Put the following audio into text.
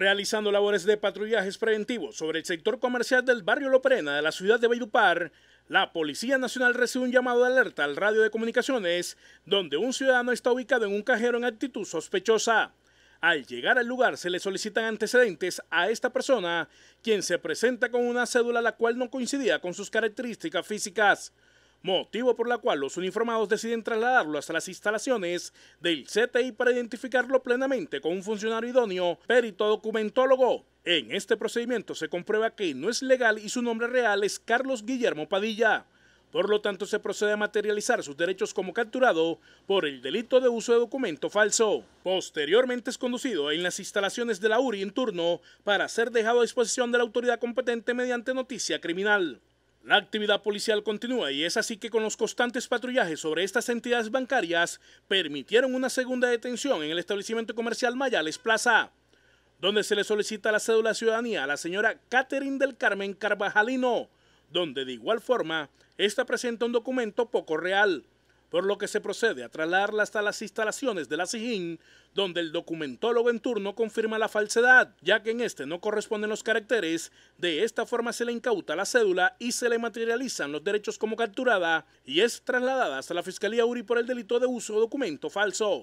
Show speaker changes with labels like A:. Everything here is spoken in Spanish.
A: realizando labores de patrullajes preventivos sobre el sector comercial del barrio Loprena de la ciudad de Valledupar, la Policía Nacional recibe un llamado de alerta al radio de comunicaciones, donde un ciudadano está ubicado en un cajero en actitud sospechosa. Al llegar al lugar se le solicitan antecedentes a esta persona, quien se presenta con una cédula la cual no coincidía con sus características físicas motivo por la cual los uniformados deciden trasladarlo hasta las instalaciones del CTI para identificarlo plenamente con un funcionario idóneo, perito documentólogo. En este procedimiento se comprueba que no es legal y su nombre real es Carlos Guillermo Padilla. Por lo tanto, se procede a materializar sus derechos como capturado por el delito de uso de documento falso. Posteriormente es conducido en las instalaciones de la URI en turno para ser dejado a disposición de la autoridad competente mediante noticia criminal. La actividad policial continúa y es así que con los constantes patrullajes sobre estas entidades bancarias permitieron una segunda detención en el establecimiento comercial Mayales Plaza, donde se le solicita la cédula de ciudadanía a la señora Catherine del Carmen Carvajalino, donde de igual forma esta presenta un documento poco real por lo que se procede a trasladarla hasta las instalaciones de la SIGIN, donde el documentólogo en turno confirma la falsedad, ya que en este no corresponden los caracteres, de esta forma se le incauta la cédula y se le materializan los derechos como capturada y es trasladada hasta la Fiscalía URI por el delito de uso de documento falso.